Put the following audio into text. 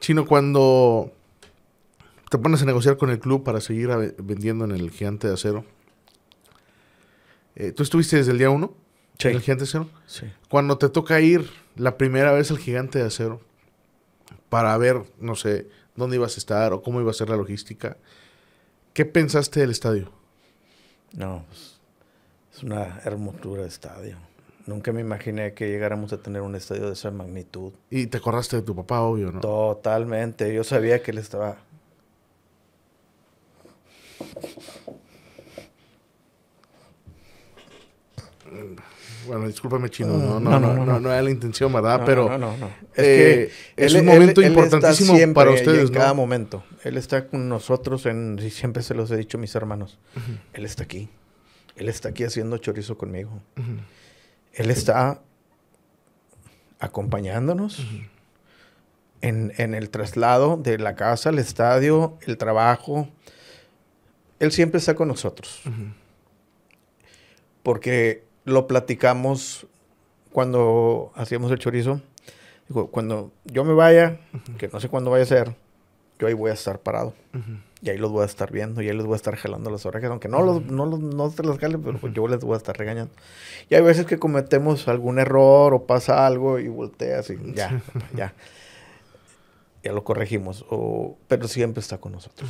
Chino, cuando te pones a negociar con el club para seguir vendiendo en el Gigante de Acero, eh, ¿tú estuviste desde el día uno? En el Gigante de Acero. Sí. Cuando te toca ir la primera vez al Gigante de Acero para ver, no sé, dónde ibas a estar o cómo iba a ser la logística, ¿qué pensaste del estadio? No, pues, es una hermosura de estadio. Nunca me imaginé que llegáramos a tener un estadio de esa magnitud. Y te acordaste de tu papá, obvio, ¿no? Totalmente. Yo sabía que él estaba. Bueno, discúlpame, chino. No, no, no, no, no, era la intención, ¿verdad? Pero es un momento importantísimo para ustedes. En cada momento. Él está con nosotros, en, siempre se los he dicho mis hermanos. Él está aquí. Él está aquí haciendo chorizo conmigo. Él está acompañándonos en, el traslado de la casa al estadio, el trabajo. Él siempre está con nosotros. Porque lo platicamos cuando hacíamos el chorizo. cuando yo me vaya, que no sé cuándo vaya a ser, yo ahí voy a estar parado. Y ahí los voy a estar viendo, y ahí les voy a estar jalando las orejas, aunque no, los, no, los, te las jale, pero pues yo les voy a estar regañando. Y hay veces que cometemos algún error o pasa algo y volteas y ya, ya. Ya lo corregimos, pero siempre está con nosotros.